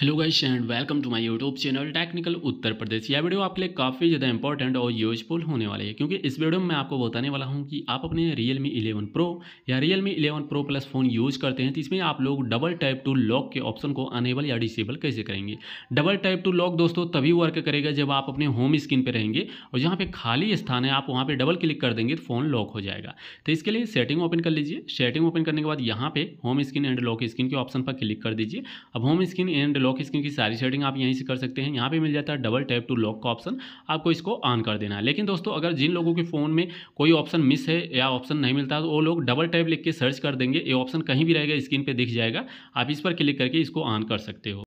hello guys and welcome to my YouTube channel technical Uttar Pradesh यह video आपके लिए काफ़ी ज़्यादा इंपॉर्टेंट और यूजफुल होने वाली है क्योंकि इस वीडियो में मैं आपको बताने वाला हूं कि आप अपने रियल मी इलेवन प्रो या Realme eleven pro plus phone use करते हैं तो इसमें आप लोग डबल टाइप टू लॉक के ऑप्शन को अनेबल या डिसेबल कैसे करेंगे डबल टाइप टू लॉक दोस्तों तभी वर्क करेगा जब आप अपने होम स्क्रीन पर रहेंगे और जहाँ पर खाली स्थान है आप वहाँ पर डबल क्लिक कर देंगे तो फ़ोन लॉक हो जाएगा तो इसके लिए सेटिंग ओपन कर लीजिए सेटिंग ओपन करने के बाद यहाँ पर home screen and lock screen के ऑप्शन पर क्लिक कर दीजिए अब home screen and lock screen की सारी सेटिंग आप यहीं से कर सकते हैं यहाँ पे मिल जाता है डबल टैप टू लॉक का ऑप्शन आपको इसको ऑन कर देना है लेकिन दोस्तों अगर जिन लोगों के फ़ोन में कोई ऑप्शन मिस है या ऑप्शन नहीं मिलता तो वो लोग डबल टैप लिख के सर्च कर देंगे ये ऑप्शन कहीं भी रहेगा स्क्रीन पर दिख जाएगा आप इस पर क्लिक करके इसको ऑन कर सकते हो